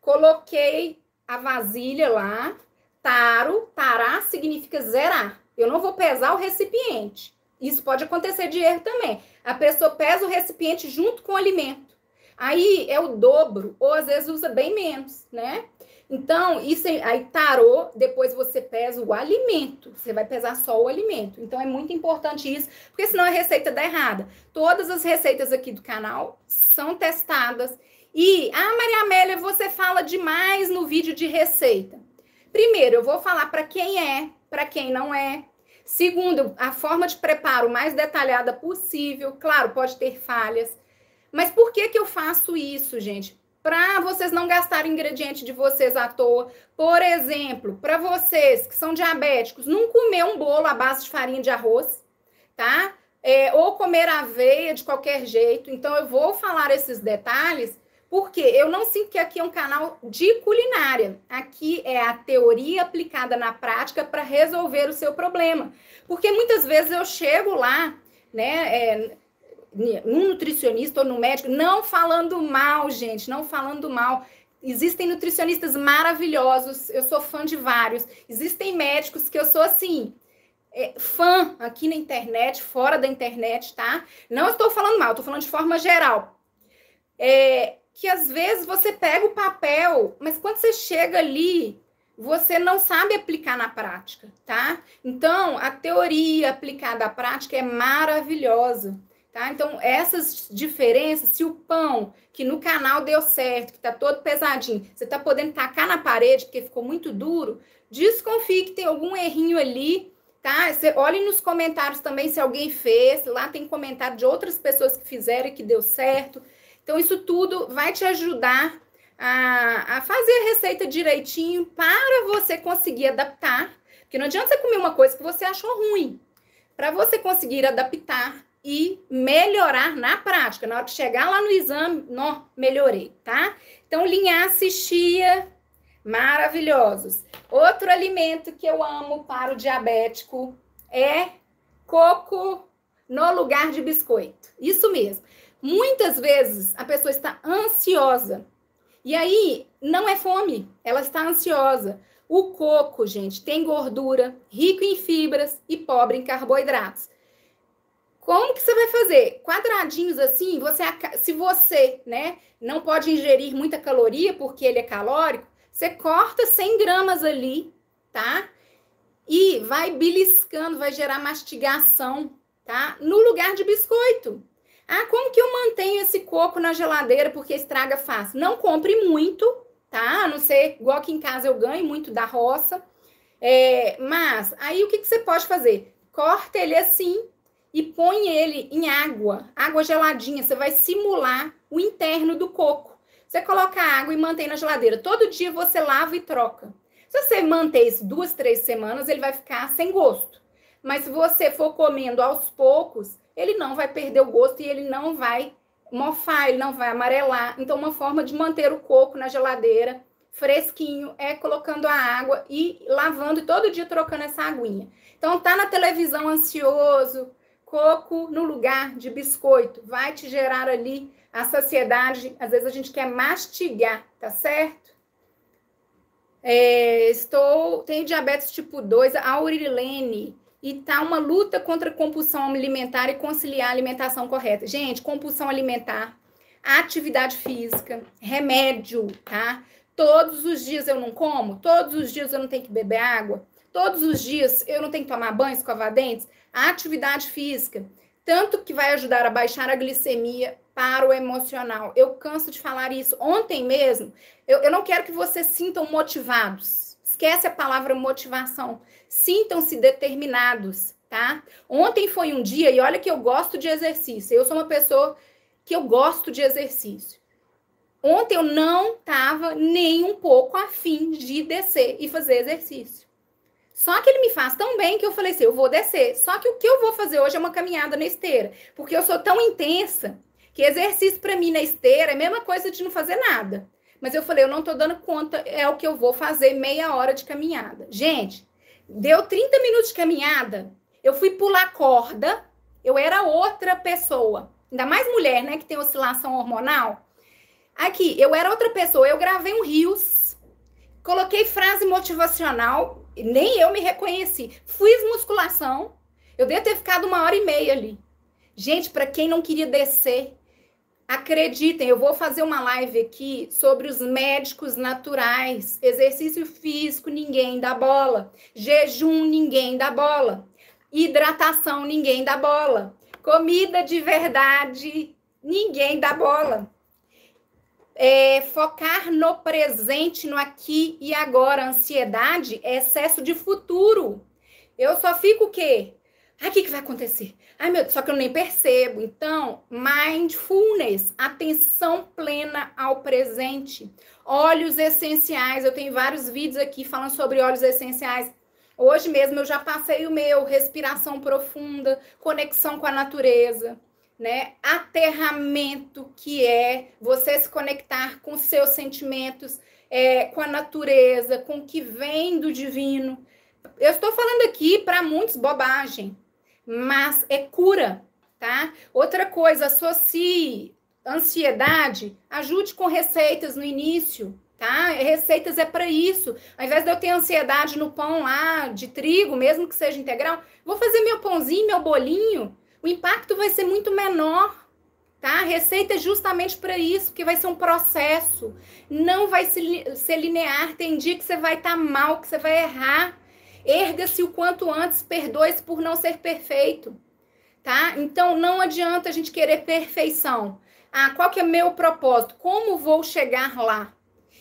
coloquei a vasilha lá, taro, tarar significa zerar. Eu não vou pesar o recipiente. Isso pode acontecer de erro também. A pessoa pesa o recipiente junto com o alimento. Aí é o dobro, ou às vezes usa bem menos, né? Então, isso é, aí tarô, depois você pesa o alimento. Você vai pesar só o alimento. Então é muito importante isso, porque senão a receita dá errada. Todas as receitas aqui do canal são testadas. E, ah, Maria Amélia, você fala demais no vídeo de receita. Primeiro, eu vou falar para quem é, para quem não é. Segundo, a forma de preparo mais detalhada possível. Claro, pode ter falhas. Mas por que, que eu faço isso, gente? para vocês não gastarem ingrediente de vocês à toa. Por exemplo, para vocês que são diabéticos, não comer um bolo à base de farinha de arroz, tá? É, ou comer aveia de qualquer jeito. Então, eu vou falar esses detalhes, porque eu não sinto que aqui é um canal de culinária. Aqui é a teoria aplicada na prática para resolver o seu problema. Porque muitas vezes eu chego lá, né? É, num nutricionista ou no médico, não falando mal, gente, não falando mal. Existem nutricionistas maravilhosos, eu sou fã de vários. Existem médicos que eu sou assim, é, fã aqui na internet, fora da internet, tá? Não estou falando mal, estou falando de forma geral. É, que às vezes você pega o papel, mas quando você chega ali, você não sabe aplicar na prática, tá? Então, a teoria aplicada à prática é maravilhosa, Tá? Então, essas diferenças, se o pão que no canal deu certo, que está todo pesadinho, você está podendo tacar na parede porque ficou muito duro, desconfie que tem algum errinho ali, tá? Você olhe nos comentários também se alguém fez, lá tem comentário de outras pessoas que fizeram e que deu certo. Então, isso tudo vai te ajudar a, a fazer a receita direitinho para você conseguir adaptar, porque não adianta você comer uma coisa que você achou ruim. Para você conseguir adaptar, e melhorar na prática. Na hora que chegar lá no exame, não, melhorei, tá? Então, linhaça e chia, maravilhosos. Outro alimento que eu amo para o diabético é coco no lugar de biscoito. Isso mesmo. Muitas vezes a pessoa está ansiosa. E aí, não é fome, ela está ansiosa. O coco, gente, tem gordura, rico em fibras e pobre em carboidratos. Como que você vai fazer? Quadradinhos assim, você se você, né, não pode ingerir muita caloria porque ele é calórico, você corta 100 gramas ali, tá? E vai beliscando, vai gerar mastigação, tá? No lugar de biscoito. Ah, como que eu mantenho esse coco na geladeira porque estraga fácil? Não compre muito, tá? A não ser igual aqui em casa eu ganho muito da roça. É, mas aí o que, que você pode fazer? Corta ele assim, e põe ele em água, água geladinha. Você vai simular o interno do coco. Você coloca a água e mantém na geladeira. Todo dia você lava e troca. Se você manter isso duas, três semanas, ele vai ficar sem gosto. Mas se você for comendo aos poucos, ele não vai perder o gosto e ele não vai mofar, ele não vai amarelar. Então, uma forma de manter o coco na geladeira fresquinho é colocando a água e lavando e todo dia trocando essa aguinha. Então, tá na televisão ansioso, coco no lugar de biscoito. Vai te gerar ali a saciedade. Às vezes a gente quer mastigar, tá certo? É, estou, tenho diabetes tipo 2, Aurilene, e tá uma luta contra a compulsão alimentar e conciliar a alimentação correta. Gente, compulsão alimentar, atividade física, remédio, tá? Todos os dias eu não como, todos os dias eu não tenho que beber água, todos os dias eu não tenho que tomar banho, escovar dentes a atividade física, tanto que vai ajudar a baixar a glicemia para o emocional. Eu canso de falar isso. Ontem mesmo, eu, eu não quero que vocês sintam motivados. Esquece a palavra motivação. Sintam-se determinados, tá? Ontem foi um dia, e olha que eu gosto de exercício. Eu sou uma pessoa que eu gosto de exercício. Ontem eu não estava nem um pouco afim de descer e fazer exercício. Só que ele me faz tão bem que eu falei assim: eu vou descer. Só que o que eu vou fazer hoje é uma caminhada na esteira, porque eu sou tão intensa que exercício para mim na esteira é a mesma coisa de não fazer nada. Mas eu falei: eu não estou dando conta, é o que eu vou fazer meia hora de caminhada. Gente, deu 30 minutos de caminhada, eu fui pular corda, eu era outra pessoa. Ainda mais mulher, né, que tem oscilação hormonal. Aqui, eu era outra pessoa, eu gravei um rios, coloquei frase motivacional, nem eu me reconheci. Fiz musculação, eu devo ter ficado uma hora e meia ali. Gente, para quem não queria descer, acreditem, eu vou fazer uma live aqui sobre os médicos naturais, exercício físico, ninguém dá bola, jejum, ninguém dá bola, hidratação, ninguém dá bola, comida de verdade, ninguém dá bola é, focar no presente, no aqui e agora. Ansiedade é excesso de futuro. Eu só fico o quê? Ah, o que, que vai acontecer? Ai, meu Deus, só que eu nem percebo. Então, mindfulness, atenção plena ao presente. Óleos essenciais, eu tenho vários vídeos aqui falando sobre óleos essenciais. Hoje mesmo eu já passei o meu, respiração profunda, conexão com a natureza né? Aterramento, que é você se conectar com seus sentimentos, é, com a natureza, com o que vem do divino. Eu estou falando aqui para muitos bobagem, mas é cura, tá? Outra coisa, associe ansiedade, ajude com receitas no início, tá? Receitas é para isso. Ao invés de eu ter ansiedade no pão lá de trigo, mesmo que seja integral, vou fazer meu pãozinho, meu bolinho o impacto vai ser muito menor, tá? A receita é justamente para isso, que vai ser um processo, não vai ser linear. Tem dia que você vai estar tá mal, que você vai errar. Erga-se o quanto antes, perdoe-se por não ser perfeito, tá? Então não adianta a gente querer perfeição. Ah, qual que é meu propósito? Como vou chegar lá?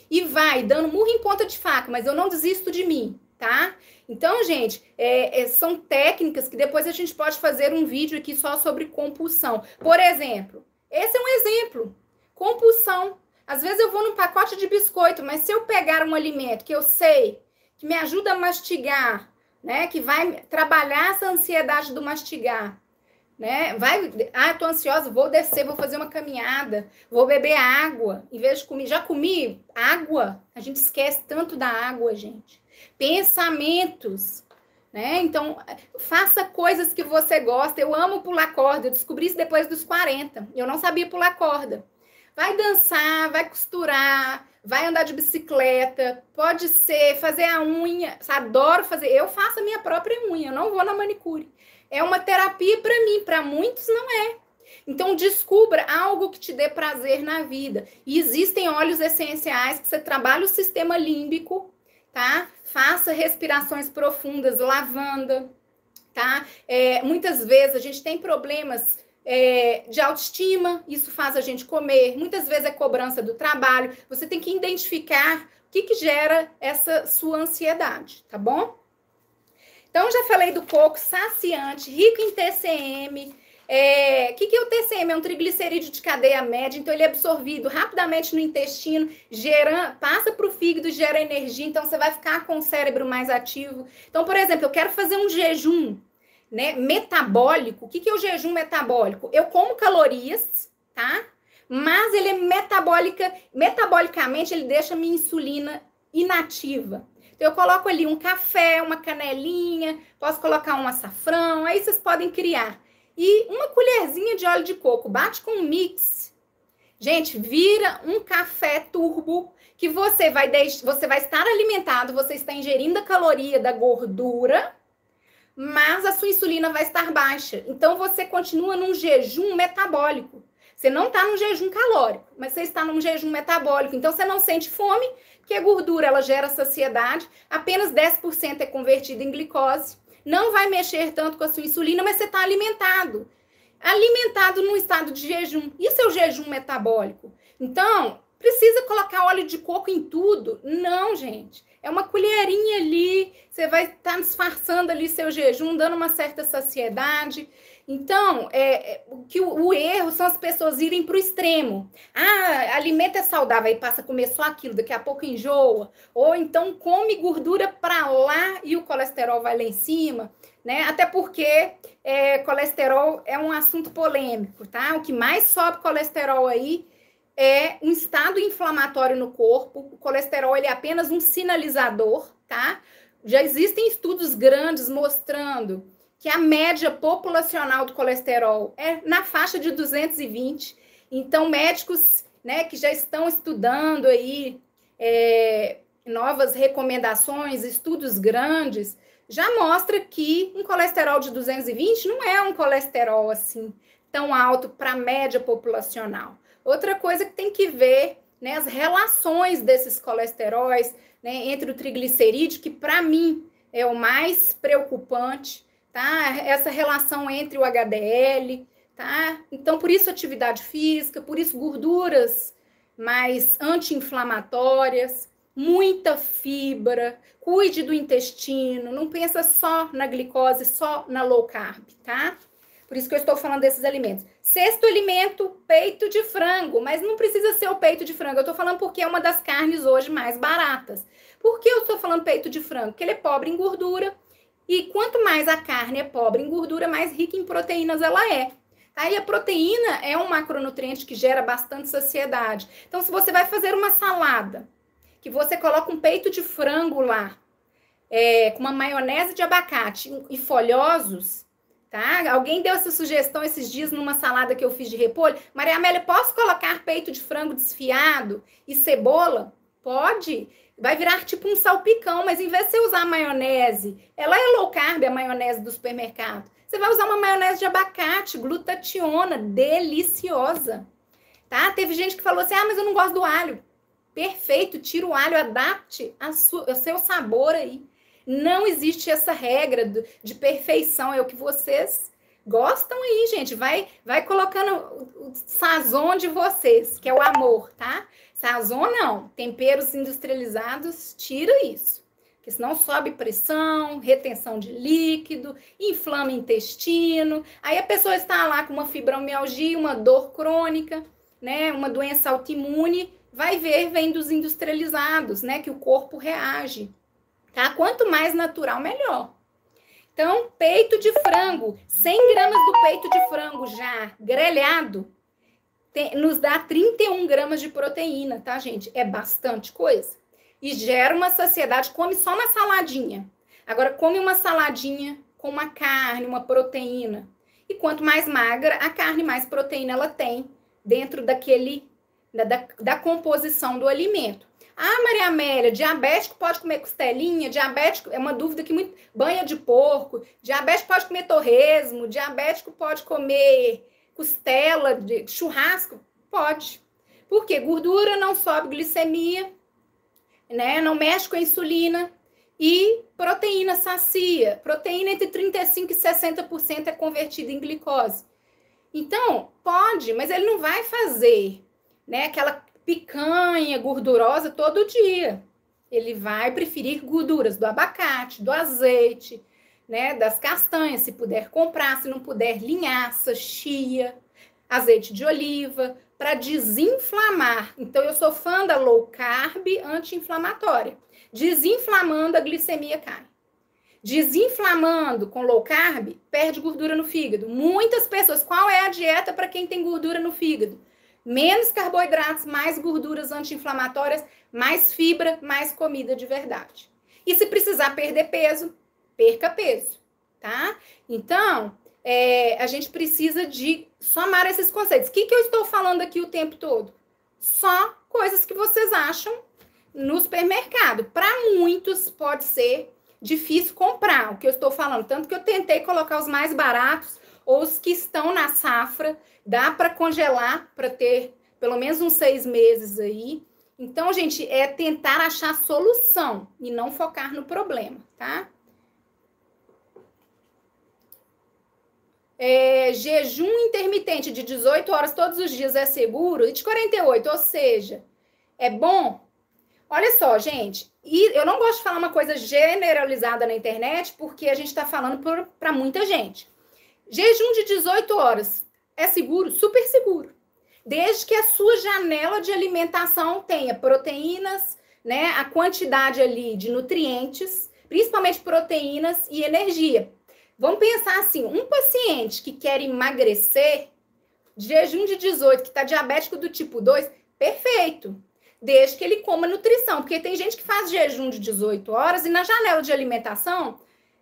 E vai dando murro em ponta de faca, mas eu não desisto de mim tá? Então, gente, é, é, são técnicas que depois a gente pode fazer um vídeo aqui só sobre compulsão. Por exemplo, esse é um exemplo. Compulsão. Às vezes eu vou num pacote de biscoito, mas se eu pegar um alimento que eu sei que me ajuda a mastigar, né, que vai trabalhar essa ansiedade do mastigar, né? Vai, ah, tô ansiosa, vou descer, vou fazer uma caminhada, vou beber água, em vez de comer, já comi água. A gente esquece tanto da água, gente pensamentos. Né? Então, faça coisas que você gosta. Eu amo pular corda, eu descobri isso depois dos 40. Eu não sabia pular corda. Vai dançar, vai costurar, vai andar de bicicleta, pode ser fazer a unha. Adoro fazer. Eu faço a minha própria unha, eu não vou na manicure. É uma terapia para mim, para muitos não é. Então descubra algo que te dê prazer na vida. E existem óleos essenciais que você trabalha o sistema límbico tá? Faça respirações profundas, lavanda, tá? É, muitas vezes a gente tem problemas é, de autoestima, isso faz a gente comer, muitas vezes é cobrança do trabalho. Você tem que identificar o que, que gera essa sua ansiedade, tá bom? Então, já falei do coco saciante, rico em TCM, é, o que, que é o TCM? É um triglicerídeo de cadeia média, então ele é absorvido rapidamente no intestino, gera, passa para o fígado, gera energia, então você vai ficar com o cérebro mais ativo. Então, por exemplo, eu quero fazer um jejum né, metabólico. O que, que é o jejum metabólico? Eu como calorias, tá? Mas ele é metabólica, metabolicamente ele deixa minha insulina inativa. Então eu coloco ali um café, uma canelinha, posso colocar um açafrão, aí vocês podem criar e uma colherzinha de óleo de coco. Bate com um mix. Gente, vira um café turbo que você vai, você vai estar alimentado, você está ingerindo a caloria da gordura, mas a sua insulina vai estar baixa. Então você continua num jejum metabólico. Você não está num jejum calórico, mas você está num jejum metabólico. Então você não sente fome, porque a gordura ela gera saciedade. Apenas 10% é convertida em glicose não vai mexer tanto com a sua insulina, mas você está alimentado. Alimentado num estado de jejum. E o seu jejum metabólico? Então, precisa colocar óleo de coco em tudo? Não, gente. É uma colherinha ali, você vai estar tá disfarçando ali seu jejum, dando uma certa saciedade. Então, é, é que o, o, erro são as pessoas irem para o extremo. Ah, alimento é saudável, aí passa a comer só aquilo, daqui a pouco enjoa. Ou então come gordura para lá e o colesterol vai lá em cima. Né? Até porque é, colesterol é um assunto polêmico, tá? O que mais sobe colesterol aí é um estado inflamatório no corpo. O colesterol ele é apenas um sinalizador, tá? Já existem estudos grandes mostrando que a média populacional do colesterol é na faixa de 220. Então, médicos né, que já estão estudando aí é, novas recomendações, estudos grandes, já mostra que um colesterol de 220 não é um colesterol assim tão alto para a média populacional. Outra coisa que tem que ver, né, as relações desses colesteróis, né, entre o triglicerídeo, que para mim é o mais preocupante, tá? Essa relação entre o HDL, tá? Então, por isso atividade física, por isso gorduras mais anti-inflamatórias, muita fibra, cuide do intestino, não pensa só na glicose, só na low carb, tá? Por isso que eu estou falando desses alimentos. Sexto alimento, peito de frango, mas não precisa ser o peito de frango. Eu estou falando porque é uma das carnes hoje mais baratas. Por que eu estou falando peito de frango? Porque ele é pobre em gordura. E quanto mais a carne é pobre em gordura, mais rica em proteínas ela é. Aí tá? a proteína é um macronutriente que gera bastante saciedade. Então, se você vai fazer uma salada, que você coloca um peito de frango lá, é, com uma maionese de abacate e folhosos, Tá? Alguém deu essa sugestão esses dias numa salada que eu fiz de repolho. Maria Amélia, posso colocar peito de frango desfiado e cebola? Pode. Vai virar tipo um salpicão, mas em vez de você usar maionese, ela é low carb, a maionese do supermercado. Você vai usar uma maionese de abacate, glutationa, deliciosa. Tá? Teve gente que falou assim: ah, mas eu não gosto do alho. Perfeito, tira o alho, adapte a seu sabor aí. Não existe essa regra de perfeição, é o que vocês gostam aí, gente. Vai, vai colocando o, sazon de vocês, que é o amor, tá? Sazon não, temperos industrializados, tira isso. Porque senão sobe pressão, retenção de líquido, inflama intestino. Aí a pessoa está lá com uma fibromialgia, uma dor crônica, né, uma doença autoimune, vai ver vem dos industrializados, né, que o corpo reage tá? Quanto mais natural, melhor. Então, peito de frango, 100 gramas do peito de frango já grelhado, tem, nos dá 31 gramas de proteína, tá, gente? É bastante coisa. E gera uma saciedade, come só uma saladinha. Agora, come uma saladinha com uma carne, uma proteína. E quanto mais magra a carne, mais proteína ela tem dentro daquele, da, da, da composição do alimento. Ah, Maria Amélia, diabético pode comer costelinha, diabético é uma dúvida que muito. Banha de porco, diabético pode comer torresmo, diabético pode comer costela, de churrasco? Pode. Porque gordura não sobe glicemia, né? Não mexe com a insulina. E proteína sacia. Proteína entre 35% e 60% é convertida em glicose. Então, pode, mas ele não vai fazer né, aquela picanha gordurosa todo dia. Ele vai preferir gorduras do abacate, do azeite, né, das castanhas, se puder comprar, se não puder, linhaça, chia, azeite de oliva, para desinflamar. Então, eu sou fã da low carb anti-inflamatória. Desinflamando, a glicemia cai. Desinflamando com low carb, perde gordura no fígado. Muitas pessoas, qual é a dieta para quem tem gordura no fígado? Menos carboidratos, mais gorduras anti-inflamatórias, mais fibra, mais comida de verdade. E se precisar perder peso, perca peso, tá? Então, é, a gente precisa de somar esses conceitos. O que, que eu estou falando aqui o tempo todo? Só coisas que vocês acham no supermercado. Para muitos pode ser difícil comprar o que eu estou falando. Tanto que eu tentei colocar os mais baratos ou os que estão na safra, dá para congelar para ter pelo menos uns seis meses aí. Então, gente, é tentar achar solução e não focar no problema, tá? É, jejum intermitente de 18 horas todos os dias é seguro? E de 48, ou seja, é bom? Olha só, gente, e eu não gosto de falar uma coisa generalizada na internet, porque a gente está falando para muita gente. Jejum de 18 horas é seguro? Super seguro. Desde que a sua janela de alimentação tenha proteínas, né, a quantidade ali de nutrientes, principalmente proteínas e energia. Vamos pensar assim: um paciente que quer emagrecer, de jejum de 18, que está diabético do tipo 2, perfeito. Desde que ele coma nutrição, porque tem gente que faz jejum de 18 horas e na janela de alimentação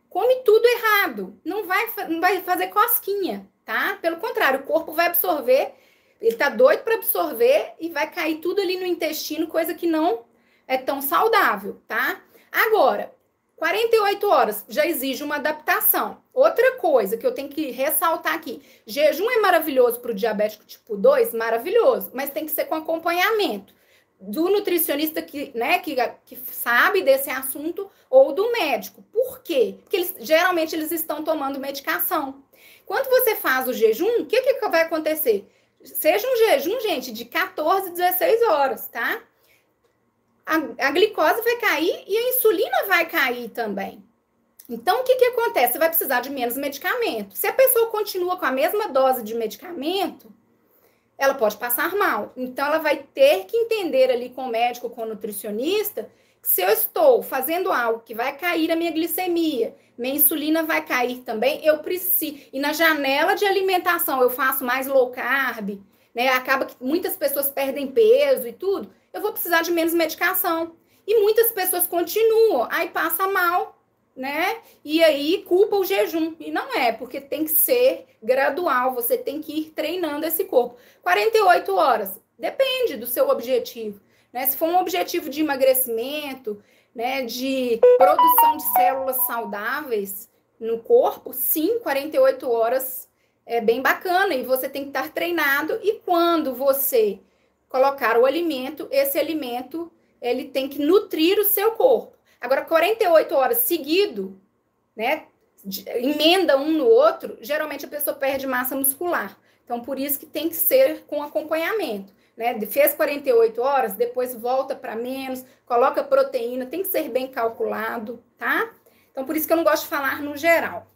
come tudo errado, não vai, não vai fazer cosquinha, tá? Pelo contrário, o corpo vai absorver, ele tá doido para absorver e vai cair tudo ali no intestino, coisa que não é tão saudável, tá? Agora, 48 horas já exige uma adaptação. Outra coisa que eu tenho que ressaltar aqui: jejum é maravilhoso para o diabético tipo 2, maravilhoso, mas tem que ser com acompanhamento do nutricionista que, né, que, que sabe desse assunto ou do médico. Por quê? Porque eles, geralmente eles estão tomando medicação. Quando você faz o jejum, o que, que vai acontecer? Seja um jejum, gente, de 14, 16 horas, tá? A, a glicose vai cair e a insulina vai cair também. Então, o que, que acontece? Você vai precisar de menos medicamento. Se a pessoa continua com a mesma dose de medicamento, ela pode passar mal. Então, ela vai ter que entender ali com o médico, com o nutricionista, que se eu estou fazendo algo que vai cair a minha glicemia, minha insulina vai cair também, eu preciso. E na janela de alimentação, eu faço mais low carb, né? Acaba que muitas pessoas perdem peso e tudo. Eu vou precisar de menos medicação. E muitas pessoas continuam, aí passa mal, né? E aí culpa o jejum. E não é, porque tem que ser gradual, você tem que ir treinando esse corpo. 48 horas, depende do seu objetivo. Né? Se for um objetivo de emagrecimento, né, de produção de células saudáveis no corpo, sim, 48 horas é bem bacana e você tem que estar treinado. E quando você colocar o alimento, esse alimento ele tem que nutrir o seu corpo. Agora, 48 horas seguido, né? De, emenda um no outro, geralmente a pessoa perde massa muscular. Então, por isso que tem que ser com acompanhamento. Né? Fez 48 horas, depois volta para menos, coloca proteína, tem que ser bem calculado, tá? Então, por isso que eu não gosto de falar no geral.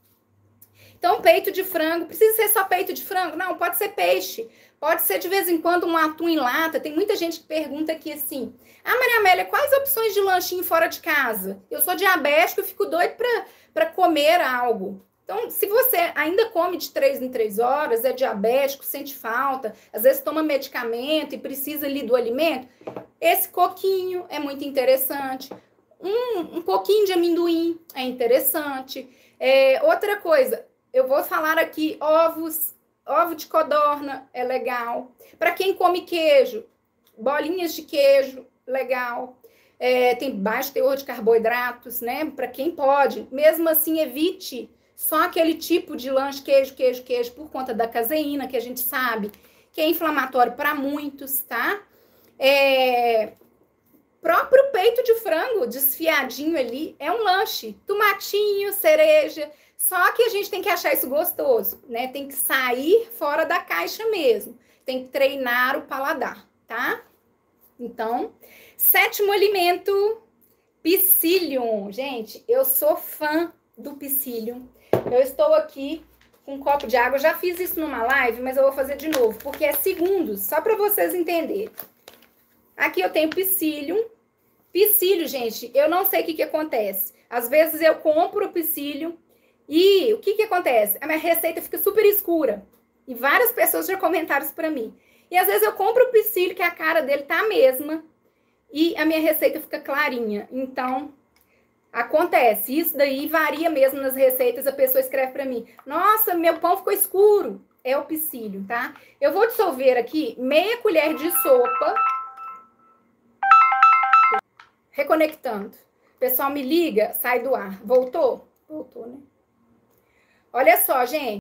Então, peito de frango, precisa ser só peito de frango? Não, pode ser peixe. Pode ser de vez em quando um atum em lata. Tem muita gente que pergunta aqui assim: Ah, Maria Amélia, quais opções de lanchinho fora de casa? Eu sou diabético e fico doido para comer algo. Então, se você ainda come de três em três horas, é diabético, sente falta, às vezes toma medicamento e precisa ali do alimento, esse coquinho é muito interessante. Um, um pouquinho de amendoim é interessante. É, outra coisa, eu vou falar aqui ovos, ovo de codorna é legal. Para quem come queijo, bolinhas de queijo, legal. É, tem baixo teor de carboidratos, né? Para quem pode. Mesmo assim, evite só aquele tipo de lanche, queijo, queijo, queijo, por conta da caseína, que a gente sabe que é inflamatório para muitos, tá? É... Próprio peito de frango desfiadinho ali é um lanche. Tomatinho, cereja, só que a gente tem que achar isso gostoso, né? Tem que sair fora da caixa mesmo. Tem que treinar o paladar, tá? Então, sétimo alimento, psyllium. Gente, eu sou fã do psyllium. Eu estou aqui com um copo de água. Eu já fiz isso numa live, mas eu vou fazer de novo, porque é segundos, só para vocês entenderem. Aqui eu tenho psyllium. Psyllium, gente, eu não sei o que, que acontece. Às vezes eu compro o psyllium, e o que, que acontece? A minha receita fica super escura. E várias pessoas já comentaram isso para mim. E às vezes eu compro o psílio, que a cara dele tá a mesma, e a minha receita fica clarinha. Então, acontece. Isso daí varia mesmo nas receitas. A pessoa escreve para mim: Nossa, meu pão ficou escuro. É o psílio, tá? Eu vou dissolver aqui meia colher de sopa. Reconectando. O pessoal me liga, sai do ar. Voltou? Voltou, né? Olha só, gente.